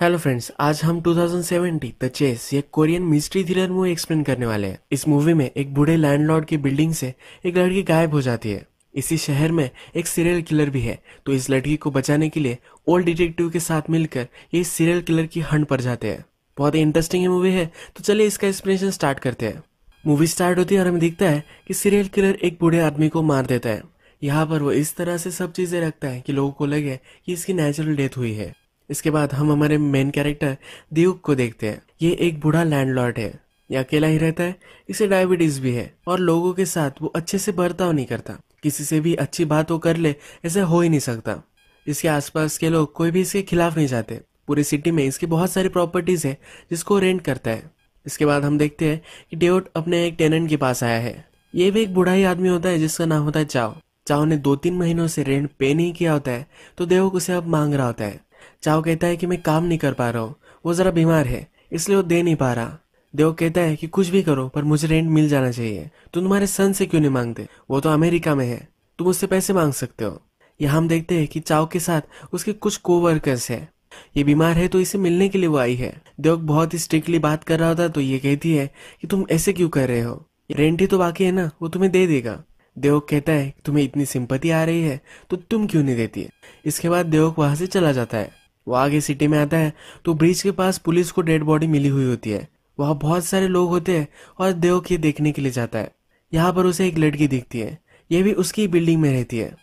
hello friends आज हम 2070 the chase ये Korean mystery thriller movie explain करने वाले हैं इस मूवी में एक बूढ़े लैंडलॉर्ड की बिल्डिंग से एक लड़की गायब हो जाती है इसी शहर में एक सीरियल किलर भी है तो इस लड़की को बचाने के लिए ओल्ड डिटेक्टिव के साथ मिलकर ये सीरियल किलर की हंड पर जाते हैं बहुत ही इंटरेस्टिंग मूवी है तो चलिए इसका एक्सप्लेनेशन स्टार्ट करते हैं मूवी स्टार्ट होती है और हमें दिखता है कि सीरियल किलर एक बूढ़े आदमी को मार देता है यहाँ पर वो इस तरह से सब चीज़ें रखता है कि लोगों को लगे कि इसकी नेचुरल डेथ हुई है इसके बाद हम हमारे मेन कैरेक्टर दियुग को देखते हैं ये एक बूढ़ा लैंडलॉर्ड है ये अकेला ही रहता है इसे डायबिटीज भी है और लोगों के साथ वो अच्छे से बर्ताव नहीं करता किसी से भी अच्छी बात वो कर ले ऐसे हो ही नहीं सकता इसके आसपास के लोग कोई भी इसके खिलाफ नहीं जाते पूरी सिटी में इसकी बहुत सारी प्रॉपर्टीज है जिसको रेंट करता है इसके बाद हम देखते हैं कि डेवट अपने एक टेनेंट के पास आया है ये भी एक ही आदमी होता है जिसका नाम होता है चाओ चाओ ने दो तीन महीनों से रेंट पे नहीं किया होता है तो देवक उसे अब मांग रहा होता है चाओ कहता है कि मैं काम नहीं कर पा रहा हूँ वो ज़रा बीमार है इसलिए वो दे नहीं पा रहा देव कहता है कि कुछ भी करो पर मुझे रेंट मिल जाना चाहिए तुम तुम्हारे सन से क्यों नहीं मांगते वो तो अमेरिका में है तुम उससे पैसे मांग सकते हो यहाँ हम देखते हैं कि चाओ के साथ उसके कुछ को वर्कर्स है ये बीमार है तो इसे मिलने के लिए वो आई है देव बहुत ही स्ट्रिक्टली बात कर रहा था तो ये कहती है कि तुम ऐसे क्यों कर रहे हो रेंट ही तो बाकी है ना वो तुम्हें दे देगा देवक कहता है तुम्हें इतनी सिंपत्ति आ रही है तो तुम क्यों नहीं देती इसके बाद देवक वहां से चला जाता है वो आगे सिटी में आता है तो ब्रिज के पास पुलिस को डेड बॉडी मिली हुई होती है वहाँ बहुत सारे लोग होते हैं और देव की देखने के लिए जाता है यहाँ पर उसे एक लड़की दिखती है ये भी उसकी बिल्डिंग में रहती है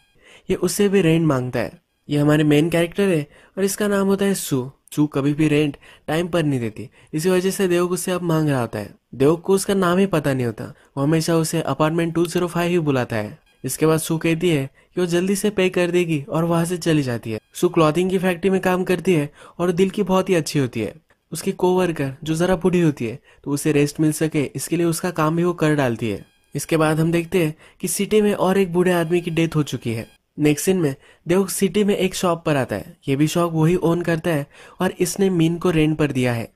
ये उससे भी रेंट मांगता है ये हमारे मेन कैरेक्टर है और इसका नाम होता है सू सू कभी भी रेंट टाइम पर नहीं देती इसी वजह से देवक उससे अब मांग रहा होता है देवक को उसका नाम ही पता नहीं होता वो हमेशा उसे अपार्टमेंट टू जीरो फाइव ही बुलाता है इसके बाद सू कहती है कि वो जल्दी से पे कर देगी और वहां से चली जाती है सू क्लॉथिंग की फैक्ट्री में काम करती है और दिल की बहुत ही अच्छी होती है उसकी कोवर्कर जो जरा बुढ़ी होती है तो उसे रेस्ट मिल सके इसके लिए उसका काम भी वो कर डालती है इसके बाद हम देखते हैं कि सिटी में और एक बूढ़े आदमी की डेथ हो चुकी है नेक्स्ट सीन में देव सिटी में एक शॉप पर आता है ये भी शॉप वही ओन करता है और इसने मीन को रेंट पर दिया है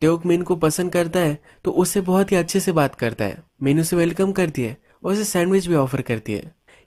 देवक मीन को पसंद करता है तो उसे बहुत ही अच्छे से बात करता है मीन उसे वेलकम करती है और उसे सैंडविच भी ऑफर करती है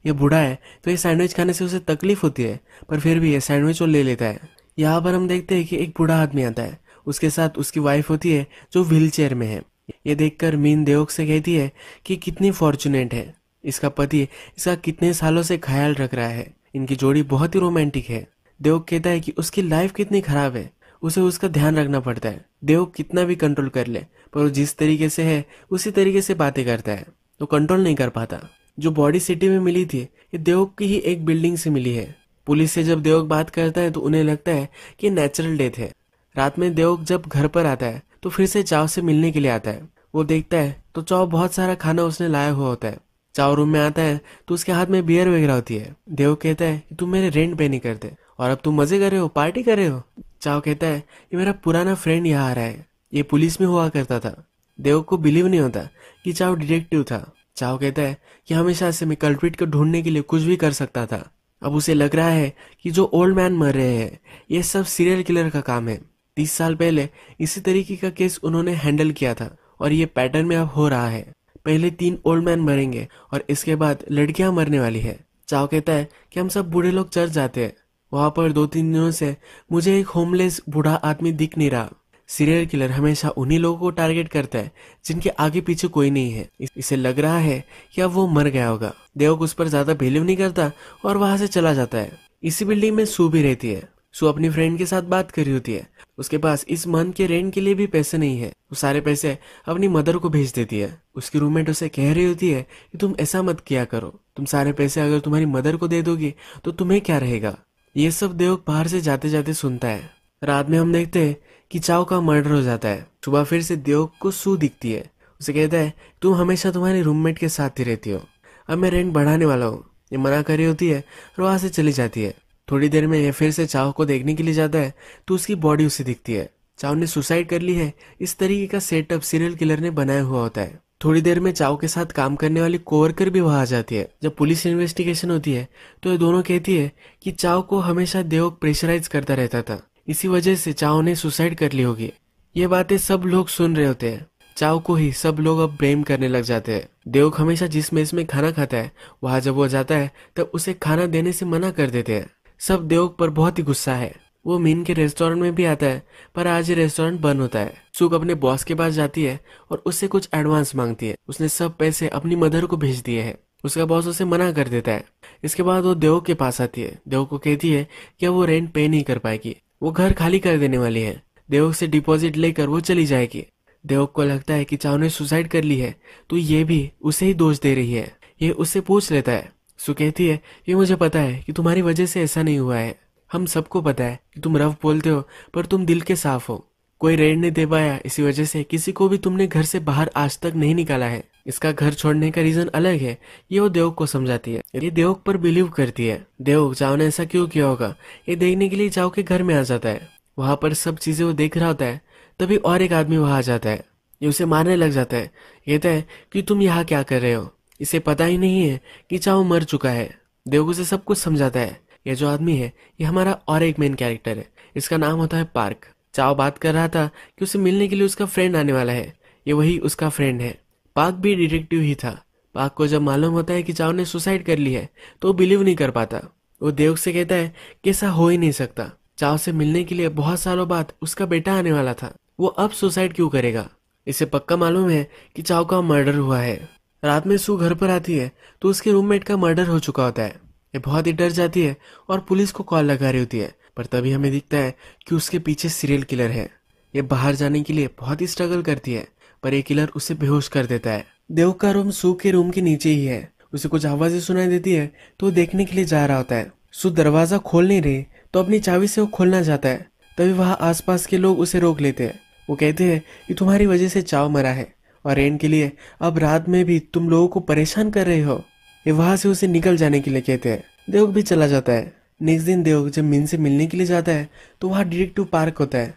ये बूढ़ा है तो ये सैंडविच खाने से उसे तकलीफ होती है पर फिर भी ये सैंडविच वो ले लेता है यहाँ पर हम देखते हैं कि एक बूढ़ा आदमी आता है उसके साथ उसकी वाइफ होती है जो व्हील में है ये देखकर मीन देवक से कहती है कि कितनी फॉर्चुनेट है इसका पति इसका कितने सालों से ख्याल रख रहा है इनकी जोड़ी बहुत ही रोमांटिक है देवक कहता है कि उसकी लाइफ कितनी खराब है उसे उसका ध्यान रखना पड़ता है देवक कितना भी कंट्रोल कर ले पर वो जिस तरीके से है उसी तरीके से बातें करता है तो कंट्रोल नहीं कर पाता जो बॉडी सिटी में मिली थी ये देवक की ही एक बिल्डिंग से मिली है पुलिस से जब देवक बात करता है तो उन्हें लगता है कि नेचुरल डेथ है रात में देवक जब घर पर आता है तो फिर से चाव से मिलने के लिए आता है वो देखता है तो चाव बहुत सारा खाना उसने लाया हुआ होता है चाव रूम में आता है तो उसके हाथ में बियर वगैरह होती है देव कहता है तुम मेरे रेंट पे नहीं करते और अब तुम मजे कर रहे हो पार्टी कर रहे हो चाव कहता है ये मेरा पुराना फ्रेंड यहाँ आ रहा है ये पुलिस में हुआ करता था देव को बिलीव नहीं होता कि चाहो डिटेक्टिव था चाहो कहता है कि हमेशा से मैं कल्प्रिट को ढूंढने के लिए कुछ भी कर सकता था अब उसे लग रहा है कि जो ओल्ड मैन मर रहे हैं ये सब सीरियल किलर का काम है तीस साल पहले इसी तरीके का केस उन्होंने हैंडल किया था और ये पैटर्न में अब हो रहा है पहले तीन ओल्ड मैन मरेंगे और इसके बाद लड़कियां मरने वाली है चाव कहता है कि हम सब बूढ़े लोग चर्च जाते हैं वहां पर दो तीन दिनों से मुझे एक होमलेस बूढ़ा आदमी दिख नहीं रहा सीरियल किलर हमेशा उन्हीं लोगों को टारगेट करता है जिनके आगे पीछे कोई नहीं है इसे लग रहा है अब वो मर गया होगा देवक उस पर ज्यादा बिलीव नहीं करता और वहां से चला जाता है इसी बिल्डिंग में सू भी रहती है सो अपनी फ्रेंड के साथ बात कर रही होती है उसके पास इस मंथ के रेंट के लिए भी पैसे नहीं है वो सारे पैसे अपनी मदर को भेज देती है उसकी रूममेट उसे कह रही होती है कि तुम ऐसा मत किया करो तुम सारे पैसे अगर तुम्हारी मदर को दे दोगी तो तुम्हें क्या रहेगा ये सब देवक बाहर से जाते जाते सुनता है रात में हम देखते हैं कि चाओ का मर्डर हो जाता है सुबह फिर से देव को सू दिखती है उसे कहता है तुम हमेशा तुम्हारे रूममेट के साथ ही रहती हो अब मैं रेंट बढ़ाने वाला हूँ ये मना कर रही होती है और वहां से चली जाती है थोड़ी देर में यह फिर से चाओ को देखने के लिए जाता है तो उसकी बॉडी उसे दिखती है चाओ ने सुसाइड कर ली है इस तरीके का सेटअप सीरियल किलर ने बनाया हुआ होता है थोड़ी देर में चाओ के साथ काम करने वाली कोवर्कर भी वहां आ जाती है जब पुलिस इन्वेस्टिगेशन होती है तो ये दोनों कहती है कि चाओ को हमेशा देवक प्रेशराइज करता रहता था इसी वजह से चाओ ने सुसाइड कर ली होगी ये बातें सब लोग सुन रहे होते हैं चाओ को ही सब लोग अब ब्लेम करने लग जाते हैं देवक हमेशा जिस मेज में खाना खाता है वहां जब वो जाता है तब उसे खाना देने से मना कर देते हैं सब देवक पर बहुत ही गुस्सा है वो मीन के रेस्टोरेंट में भी आता है पर आज ये रेस्टोरेंट बंद होता है सुख अपने बॉस के पास जाती है और उससे कुछ एडवांस मांगती है उसने सब पैसे अपनी मदर को भेज दिए है उसका बॉस उसे मना कर देता है इसके बाद वो देव के पास आती है देव को कहती है कि वो रेंट पे नहीं कर पाएगी वो घर खाली कर देने वाली है देवक से डिपॉजिट लेकर वो चली जाएगी देवक को लगता है कि चाव ने सुसाइड कर ली है तो ये भी उसे ही दोष दे रही है ये उससे पूछ लेता है सु कहती है ये मुझे पता है कि तुम्हारी वजह से ऐसा नहीं हुआ है हम सबको पता है कि तुम रफ बोलते हो पर तुम दिल के साफ हो कोई रेड नहीं दे पाया इसी वजह से किसी को भी तुमने घर से बाहर आज तक नहीं निकाला है इसका घर छोड़ने का रीजन अलग है ये वो देवक को समझाती है ये देवक पर बिलीव करती है देवक जाओ ने ऐसा क्यों किया होगा ये देखने के लिए जाओ के घर में आ जाता है वहां पर सब चीजें वो देख रहा होता है तभी और एक आदमी वहां आ जाता है ये उसे मारने लग जाता है कहता है कि तुम यहाँ क्या कर रहे हो इसे पता ही नहीं है कि चाओ मर चुका है देवक से सब कुछ समझाता है ये जो आदमी है ये हमारा और एक मेन कैरेक्टर है इसका नाम होता है पार्क चाव बात कर रहा था कि उसे मिलने के लिए उसका फ्रेंड आने वाला है ये वही उसका फ्रेंड है पाक भी डिटेक्टिव ही था पाक को जब मालूम होता है कि चाव ने सुसाइड कर ली है तो वो बिलीव नहीं कर पाता वो देव से कहता है कि ऐसा हो ही नहीं सकता चाव से मिलने के लिए बहुत सालों बाद उसका बेटा आने वाला था वो अब सुसाइड क्यों करेगा इसे पक्का मालूम है कि चाव का मर्डर हुआ है रात में सू घर पर आती है तो उसके रूममेट का मर्डर हो चुका होता है ये बहुत ही डर जाती है और पुलिस को कॉल लगा रही होती है पर तभी हमें दिखता है कि उसके पीछे सीरियल किलर है ये बाहर जाने के लिए बहुत ही स्ट्रगल करती है पर ये किलर उसे बेहोश कर देता है देव का रूम सू के रूम के नीचे ही है उसे कुछ आवाजें सुनाई देती है तो वो देखने के लिए जा रहा होता है सु दरवाजा खोल नहीं रहे तो अपनी चाबी से वो खोलना चाहता है तभी वहाँ आसपास के लोग उसे रोक लेते हैं वो कहते हैं कि तुम्हारी वजह से चाव मरा है और रेन के लिए अब रात में भी तुम लोगों को परेशान कर रहे हो ये वहां से उसे निकल जाने के लिए कहते हैं देवक भी चला जाता है नेक्स्ट दिन देव जब मीन से मिलने के लिए जाता है तो वहाँ डिटेक्टिव पार्क होता है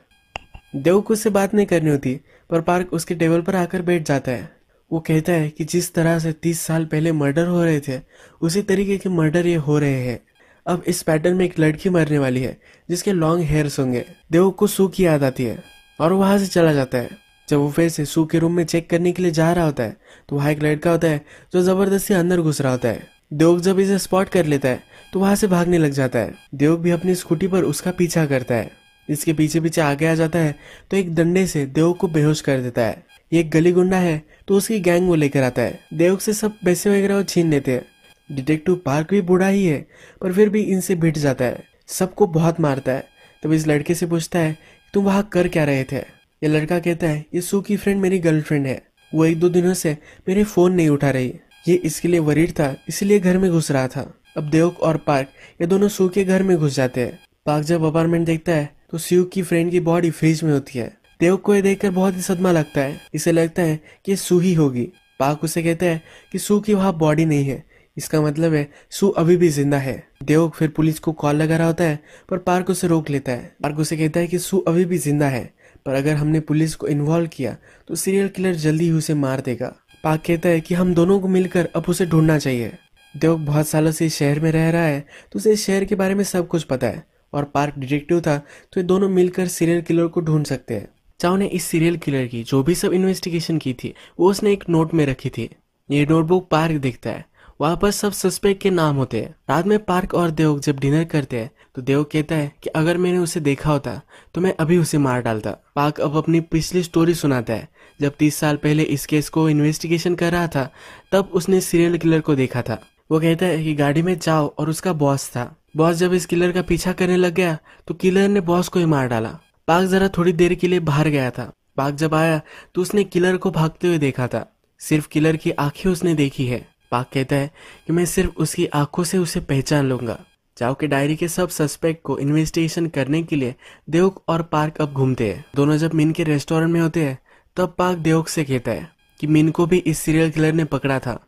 देव को उससे बात नहीं करनी होती पर पार्क उसके टेबल पर आकर बैठ जाता है वो कहता है कि जिस तरह से तीस साल पहले मर्डर हो रहे थे उसी तरीके के मर्डर ये हो रहे हैं अब इस पैटर्न में एक लड़की मरने वाली है जिसके लॉन्ग हेयर्स होंगे देव को सू की याद आती है और वहां से चला जाता है जब वो फिर से सू के रूम में चेक करने के लिए जा रहा होता है तो वहाँ एक लड़का होता है जो ज़बरदस्ती अंदर घुस रहा होता है देव जब इसे स्पॉट कर लेता है तो वहां से भागने लग जाता है देवक भी अपनी स्कूटी पर उसका पीछा करता है इसके पीछे पीछे आगे आ जाता है तो एक डंडे से देवक को बेहोश कर देता है ये गली गुंडा है तो उसकी गैंग वो लेकर आता है देवक से सब पैसे वगैरह छीन लेते हैं डिटेक्टिव पार्क भी बूढ़ा ही है पर फिर भी इनसे भिट जाता है सबको बहुत मारता है तब इस लड़के से पूछता है तुम वहां कर क्या रहे थे ये लड़का कहता है ये सू की फ्रेंड मेरी गर्लफ्रेंड है वो एक दो दिनों से मेरे फोन नहीं उठा रही ये इसके लिए वरीड था इसलिए घर में घुस रहा था अब देवक और पार्क ये दोनों सू के घर में घुस जाते हैं पार्क जब अपार्टमेंट देखता है तो सियू की फ्रेंड की बॉडी फ्रिज में होती है देवक को यह देखकर बहुत ही सदमा लगता है इसे लगता है कि सू ही होगी पार्क उसे कहता है कि सू की वहाँ बॉडी नहीं है इसका मतलब है सु अभी भी जिंदा है देवक फिर पुलिस को कॉल लगा रहा होता है पर पार्क उसे रोक लेता है पार्क उसे कहता है कि सू अभी भी जिंदा है पर अगर हमने पुलिस को इन्वॉल्व किया तो सीरियल किलर जल्दी ही उसे मार देगा पाक कहता है कि हम दोनों को मिलकर अब उसे ढूंढना चाहिए देवक बहुत सालों से इस शहर में रह रहा है तो उसे इस शहर के बारे में सब कुछ पता है और पार्क डिटेक्टिव था तो ये दोनों मिलकर सीरियल किलर को ढूंढ सकते हैं चाओ ने इस सीरियल किलर की जो भी सब इन्वेस्टिगेशन की थी वो उसने एक नोट में रखी थी ये नोटबुक पार्क देखता है वहाँ पर सब सस्पेक्ट के नाम होते हैं रात में पार्क और देवक जब डिनर करते हैं तो देवक कहता है कि अगर मैंने उसे देखा होता तो मैं अभी उसे मार डालता पार्क अब अपनी पिछली स्टोरी सुनाता है जब तीस साल पहले इस केस को इन्वेस्टिगेशन कर रहा था तब उसने सीरियल किलर को देखा था वो कहता है कि गाड़ी में जाओ और उसका बॉस था बॉस जब इस किलर का पीछा करने लग गया तो किलर ने बॉस को ही मार डाला पाक जरा थोड़ी देर के लिए बाहर गया था पाक जब आया तो उसने किलर को भागते हुए देखा था सिर्फ किलर की आंखें उसने देखी है पाक कहता है कि मैं सिर्फ उसकी आंखों से उसे पहचान लूंगा चाव के डायरी के सब सस्पेक्ट को इन्वेस्टिगेशन करने के लिए देवक और पार्क अब घूमते हैं दोनों जब मिन के रेस्टोरेंट में होते हैं तब पार्क देवक से कहता है कि मिन को भी इस सीरियल किलर ने पकड़ा था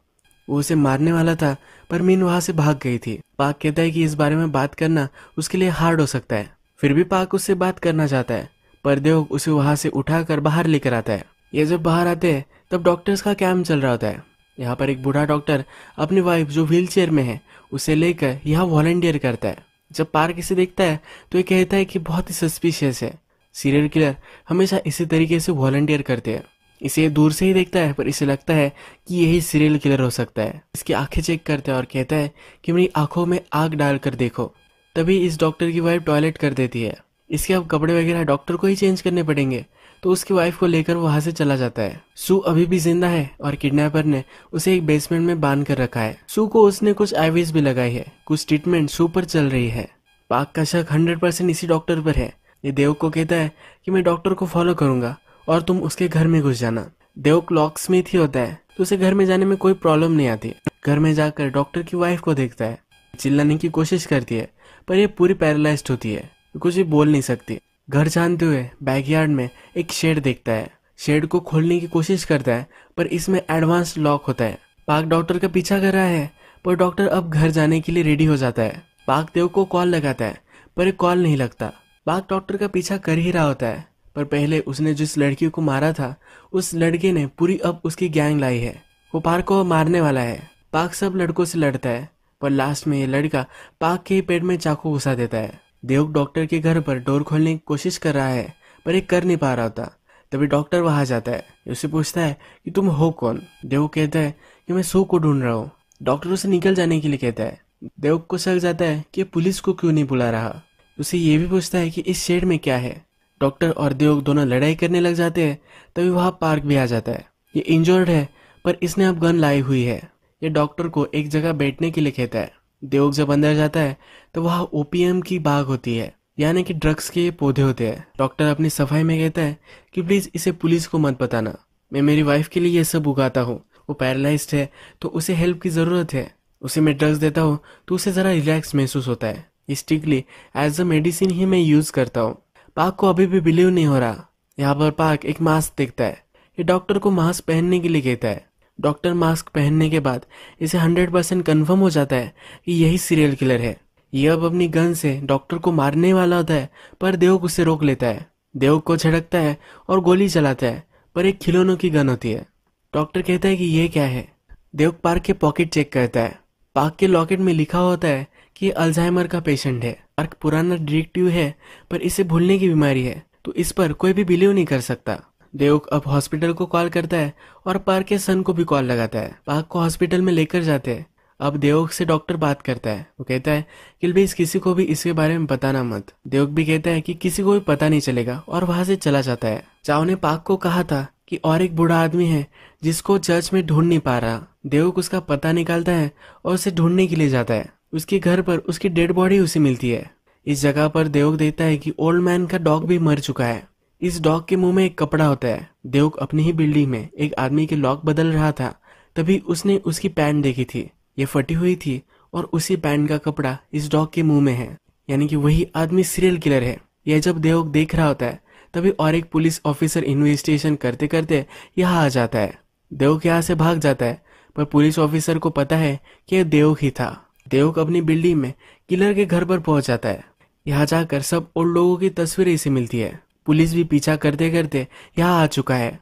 वो उसे मारने वाला था पर मीन वहां से भाग गई थी पाक कहता है कि इस बारे में बात करना उसके लिए हार्ड हो सकता है फिर भी पाक उससे बात करना चाहता है पर देव उसे वहां से उठाकर बाहर लेकर आता है ये जब बाहर आते हैं तब डॉक्टर्स का कैम्प चल रहा होता है यहाँ पर एक बूढ़ा डॉक्टर अपनी वाइफ जो व्हील में है उसे लेकर यहाँ वॉलेंटियर करता है जब पार्क इसे देखता है तो ये कहता है कि बहुत ही सस्पिशियस है सीरियल किलर हमेशा इसी तरीके से वॉलेंटियर करते हैं इसे दूर से ही देखता है पर इसे लगता है कि यही सीरियल किलर हो सकता है इसकी आंखें चेक करता है और कहता है कि मेरी आंखों में आग डालकर देखो तभी इस डॉक्टर की वाइफ टॉयलेट कर देती है इसके अब कपड़े वगैरह डॉक्टर को ही चेंज करने पड़ेंगे तो उसकी वाइफ को लेकर वहां से चला जाता है सू अभी भी जिंदा है और किडनैपर ने उसे एक बेसमेंट में बांध कर रखा है सु को उसने कुछ आईवीज भी लगाई है कुछ ट्रीटमेंट सु पर चल रही है पाक का शक हंड्रेड परसेंट इसी डॉक्टर पर है ये देव को कहता है कि मैं डॉक्टर को फॉलो करूंगा और तुम उसके घर में घुस जाना देवक लॉक स्मिथ ही होता है तो उसे घर में जाने में कोई प्रॉब्लम नहीं आती घर में जाकर डॉक्टर की वाइफ को देखता है चिल्लाने की कोशिश करती है पर यह पूरी पैरालाइज होती है कुछ भी बोल नहीं सकती घर जानते हुए बैकयार्ड में एक शेड देखता है शेड को खोलने की कोशिश करता है पर इसमें एडवांस लॉक होता है पाक डॉक्टर का पीछा कर रहा है पर डॉक्टर अब घर जाने के लिए रेडी हो जाता है पाक देव को कॉल लगाता है पर कॉल नहीं लगता पाक डॉक्टर का पीछा कर ही रहा होता है पर पहले उसने जिस लड़की को मारा था उस लड़के ने पूरी अब उसकी गैंग लाई है वो पार्क को मारने वाला है पाक सब लड़कों से लड़ता है पर लास्ट में ये लड़का पाक के पेट में चाकू घुसा देता है देवक डॉक्टर के घर पर डोर खोलने की कोशिश कर रहा है पर एक कर नहीं पा रहा होता तभी डॉक्टर वहां जाता है उसे पूछता है कि तुम हो कौन देव कहता है कि मैं सो को ढूंढ रहा हूँ डॉक्टर उसे निकल जाने के लिए कहता है देव को शक जाता है कि पुलिस को क्यों नहीं बुला रहा उसे ये भी पूछता है कि इस शेड में क्या है डॉक्टर और देव दोनों लड़ाई करने लग जाते हैं तभी वहाँ पार्क भी आ जाता है ये इंजोर्ड है पर इसने अब गन लाई हुई है ये डॉक्टर को एक जगह बैठने के लिए कहता है देवक जब अंदर जाता है तो वहाँ ओपीएम की बाग होती है यानी कि ड्रग्स के ये पौधे होते हैं डॉक्टर अपनी सफाई में कहता है कि प्लीज़ इसे पुलिस को मत बताना मैं मेरी वाइफ के लिए यह सब उगाता हूँ वो पैरालाइज है तो उसे हेल्प की ज़रूरत है उसे मैं ड्रग्स देता हूँ तो उसे ज़रा रिलैक्स महसूस होता है स्ट्रिक्टली एज अ मेडिसिन ही मैं यूज़ करता हूँ पाक को अभी भी बिलीव नहीं हो रहा यहाँ पर पाक एक मास्क देखता है ये डॉक्टर को मास्क पहनने के लिए कहता है डॉक्टर मास्क पहनने के बाद इसे हंड्रेड परसेंट कन्फर्म हो जाता है कि यही सीरियल किलर है ये अब अपनी गन से डॉक्टर को मारने वाला होता है पर देवक उसे रोक लेता है देवक को झड़कता है और गोली चलाता है पर एक खिलौनों की गन होती है डॉक्टर कहता है कि यह क्या है देवक पार्क के पॉकेट चेक करता है पार्क के लॉकेट में लिखा होता है ये अल्जाइमर का पेशेंट है और पुराना डिटेक्टिव है पर इसे भूलने की बीमारी है तो इस पर कोई भी बिलीव नहीं कर सकता देवक अब हॉस्पिटल को कॉल करता है और पार्क के सन को भी कॉल लगाता है पार्क को हॉस्पिटल में लेकर जाते हैं अब देवक से डॉक्टर बात करता है वो कहता है कि प्लीज किसी को भी इसके बारे में बताना मत देवक भी कहता है कि किसी को भी पता नहीं चलेगा और वहां से चला जाता है चाव ने पार्क को कहा था कि और एक बूढ़ा आदमी है जिसको चर्च में ढूंढ नहीं पा रहा देवक उसका पता निकालता है और उसे ढूंढने के लिए जाता है उसके घर पर उसकी डेड बॉडी उसे मिलती है इस जगह पर देवक देखता है कि ओल्ड मैन का डॉग भी मर चुका है इस डॉग के मुंह में एक कपड़ा होता है देवक अपनी ही बिल्डिंग में एक आदमी के लॉक बदल रहा था तभी उसने उसकी पैंट देखी थी ये फटी हुई थी और उसी पैंट का कपड़ा इस डॉग के मुंह में है यानी कि वही आदमी सीरियल किलर है यह जब देवक देख रहा होता है तभी और एक पुलिस ऑफिसर इन्वेस्टिगेशन करते करते यहाँ आ जाता है देवक यहाँ से भाग जाता है पर पुलिस ऑफिसर को पता है कि यह देवक ही था देवक अपनी बिल्डिंग में किलर के घर पर पहुंच जाता है यहाँ जाकर सब और लोगों की तस्वीरें इसे मिलती है पुलिस भी पीछा करते करते यहाँ आ चुका है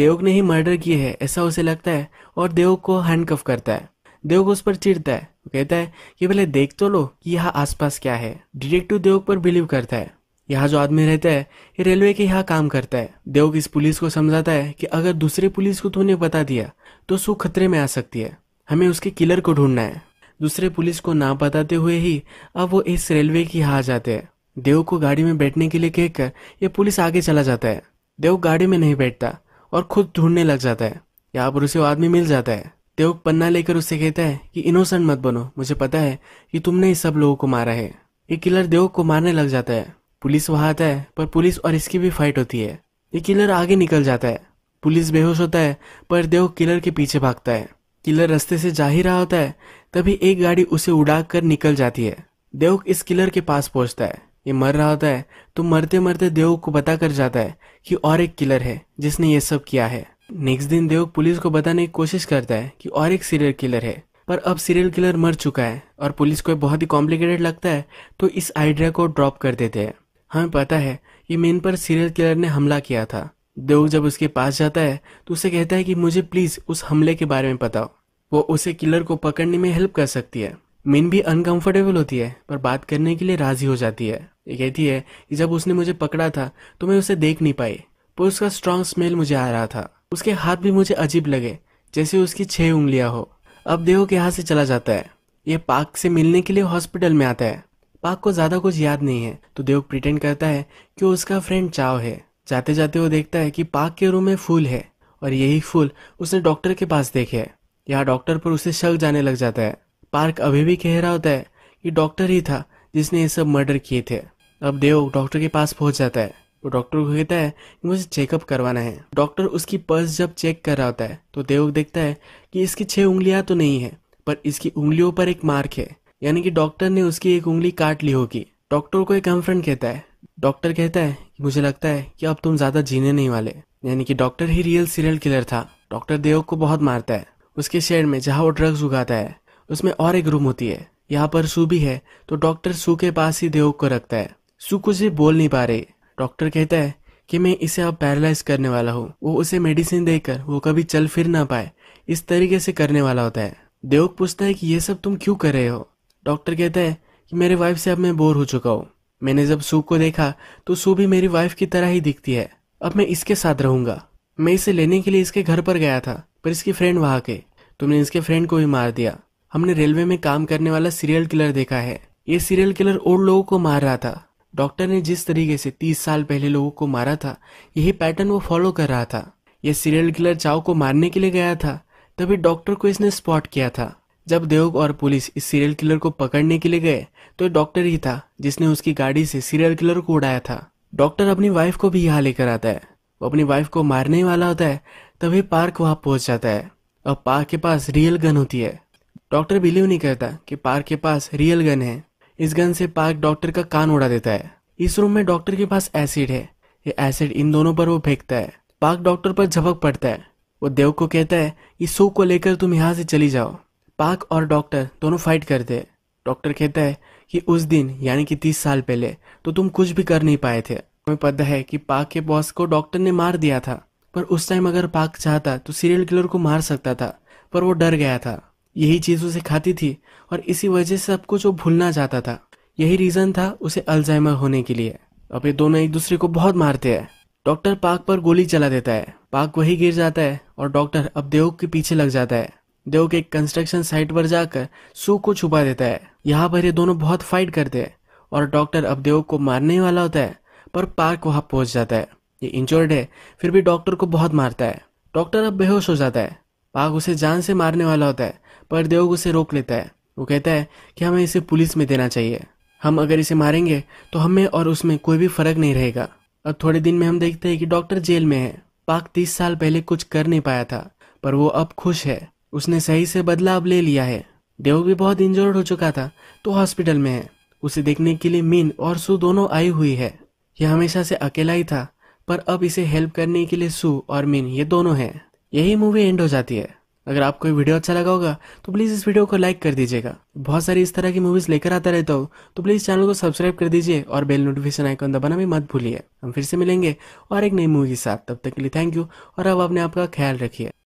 देवक ने ही मर्डर किए है ऐसा उसे लगता है और देवक को हैंडकफ करता है देवक उस पर चिड़ता है कहता है कि पहले देख तो लो कि यहाँ आसपास क्या है डिटेक्टिव देवक पर बिलीव करता है यहाँ जो आदमी रहता है ये रेलवे के यहाँ काम करता है देवक इस पुलिस को समझाता है कि अगर दूसरी पुलिस को तूने बता दिया तो सुख खतरे में आ सकती है हमें उसके किलर को ढूंढना है दूसरे पुलिस को ना बताते हुए ही अब वो इस रेलवे की आ जाते हैं देव को गाड़ी में बैठने के लिए कहकर ये पुलिस आगे चला जाता है देव गाड़ी में नहीं बैठता और खुद ढूंढने लग जाता है यहाँ पर उसे आदमी मिल जाता है देव पन्ना लेकर उससे कहता है कि इनोसेंट मत बनो मुझे पता है कि तुमने इस सब लोगों को मारा है ये किलर देव को मारने लग जाता है पुलिस वहां आता है पर पुलिस और इसकी भी फाइट होती है ये किलर आगे निकल जाता है पुलिस बेहोश होता है पर देव किलर के पीछे भागता है किलर रस्ते से जा ही रहा होता है तभी एक गाड़ी उसे उड़ाकर निकल जाती है देवक इस किलर के पास पहुंचता है ये मर रहा होता है तो मरते मरते देवक को बता कर जाता है कि और एक किलर है जिसने ये सब किया है नेक्स्ट दिन देवक पुलिस को बताने की कोशिश करता है कि और एक सीरियल किलर है पर अब सीरियल किलर मर चुका है और पुलिस को बहुत ही कॉम्प्लिकेटेड लगता है तो इस आइडिया को ड्रॉप कर देते है हमें पता है कि मेन पर सीरियल किलर ने हमला किया था देव जब उसके पास जाता है तो उसे कहता है कि मुझे प्लीज उस हमले के बारे में बताओ वो उसे किलर को पकड़ने में हेल्प कर सकती है मिन भी अनकंफर्टेबल होती है पर बात करने के लिए राजी हो जाती है ये कहती है कि जब उसने मुझे पकड़ा था तो मैं उसे देख नहीं पाई पर उसका स्ट्रांग स्मेल मुझे आ रहा था उसके हाथ भी मुझे अजीब लगे जैसे उसकी छह उंगलियां हो अब देव के यहाँ से चला जाता है ये पाक से मिलने के लिए हॉस्पिटल में आता है पाक को ज्यादा कुछ याद नहीं है तो देव प्रिटेंड करता है कि उसका फ्रेंड चाव है जाते जाते वो देखता है कि पाक के रूम में फूल है और यही फूल उसने डॉक्टर के पास देखे है यहाँ डॉक्टर पर उसे शक जाने लग जाता है पार्क अभी भी कह रहा होता है कि डॉक्टर ही था जिसने ये सब मर्डर किए थे अब देव डॉक्टर के पास पहुंच जाता है वो डॉक्टर को कहता है कि मुझे चेकअप करवाना है डॉक्टर उसकी पर्स जब चेक कर रहा होता है तो देव देखता है कि इसकी छह उंगलियां तो नहीं है पर इसकी उंगलियों पर एक मार्क है यानी कि डॉक्टर ने उसकी एक उंगली काट ली होगी डॉक्टर को एक फ्रेंड कहता है डॉक्टर कहता है कि मुझे लगता है कि अब तुम ज्यादा जीने नहीं वाले यानी कि डॉक्टर ही रियल सीरियल किलर था डॉक्टर देव को बहुत मारता है उसके शेड में जहाँ वो ड्रग्स उगाता है उसमें और एक रूम होती है यहाँ पर सू भी है तो डॉक्टर सू के पास ही देवक को रखता है सू कुछ भी बोल नहीं पा रही डॉक्टर कहता है कि मैं इसे अब पैरालाइज करने वाला हूँ वो उसे मेडिसिन देकर वो कभी चल फिर ना पाए इस तरीके से करने वाला होता है देवक पूछता है कि ये सब तुम क्यों कर रहे हो डॉक्टर कहता है कि मेरे वाइफ से अब मैं बोर हो चुका हूँ मैंने जब सू को देखा तो सू भी मेरी वाइफ की तरह ही दिखती है अब मैं इसके साथ रहूंगा मैं इसे लेने के लिए इसके घर पर गया था पर इसकी फ्रेंड वहां के तुमने इसके फ्रेंड को भी मार दिया हमने रेलवे में काम करने वाला सीरियल किलर देखा है ये सीरियल किलर और लोगों को मार रहा था डॉक्टर ने जिस तरीके से तीस साल पहले लोगों को मारा था यही पैटर्न वो फॉलो कर रहा था यह सीरियल किलर चाव को मारने के लिए गया था तभी डॉक्टर को इसने स्पॉट किया था जब देवक और पुलिस इस सीरियल किलर को पकड़ने के लिए गए तो डॉक्टर ही था जिसने उसकी गाड़ी से सीरियल किलर को उड़ाया था डॉक्टर अपनी वाइफ को भी यहाँ लेकर आता है वो अपनी वाइफ को मारने वाला होता है तभी पार्क वहां पहुंच जाता है और पार्क के पास रियल गन होती है डॉक्टर बिलीव नहीं करता कि पार्क के पास रियल गन है इस गन से पार्क डॉक्टर का कान उड़ा देता है इस रूम में डॉक्टर के पास एसिड है ये एसिड इन दोनों पर वो फेंकता है पार्क डॉक्टर पर झपक पड़ता है वो देव को कहता है कि सो को लेकर तुम यहाँ से चली जाओ पार्क और डॉक्टर दोनों फाइट करते हैं डॉक्टर कहता है कि उस दिन यानी कि तीस साल पहले तो तुम कुछ भी कर नहीं पाए थे हमें पता है कि पार्क के बॉस को डॉक्टर ने मार दिया था पर उस टाइम अगर पाक चाहता तो सीरियल किलर को मार सकता था पर वो डर गया था यही चीज़ उसे खाती थी और इसी वजह से सब कुछ वो भूलना चाहता था यही रीज़न था उसे अल्जाइमर होने के लिए अब ये दोनों एक दूसरे को बहुत मारते हैं डॉक्टर पाक पर गोली चला देता है पाक वही गिर जाता है और डॉक्टर अब देवक के पीछे लग जाता है देवक एक कंस्ट्रक्शन साइट पर जाकर सू को छुपा देता है यहाँ पर ये दोनों बहुत फाइट करते हैं और डॉक्टर अब देवक को मारने वाला होता है पर पार्क वहां पहुंच जाता है ये इंजर्ड है फिर भी डॉक्टर को बहुत मारता है डॉक्टर अब बेहोश हो जाता है पाक उसे जान से मारने वाला होता है पर देवग उसे रोक लेता है वो कहता है कि हमें इसे पुलिस में देना चाहिए हम अगर इसे मारेंगे तो हमें और उसमें कोई भी फर्क नहीं रहेगा अब थोड़े दिन में हम देखते हैं कि डॉक्टर जेल में है पाक तीस साल पहले कुछ कर नहीं पाया था पर वो अब खुश है उसने सही से बदलाव ले लिया है देव भी बहुत इंजर्ड हो चुका था तो हॉस्पिटल में है उसे देखने के लिए मीन और सु दोनों आई हुई है यह हमेशा से अकेला ही था पर अब इसे हेल्प करने के लिए सू और मिन ये दोनों हैं यही मूवी एंड हो जाती है अगर आपको वीडियो अच्छा लगा होगा तो प्लीज़ इस वीडियो को लाइक कर दीजिएगा बहुत सारी इस तरह की मूवीज़ लेकर आता रहता हूँ तो प्लीज़ चैनल को सब्सक्राइब कर दीजिए और बेल नोटिफिकेशन आइकन दबाना भी मत भूलिए हम फिर से मिलेंगे और एक नई मूवी के साथ तब तक के लिए थैंक यू और अब अपने आपका ख्याल रखिए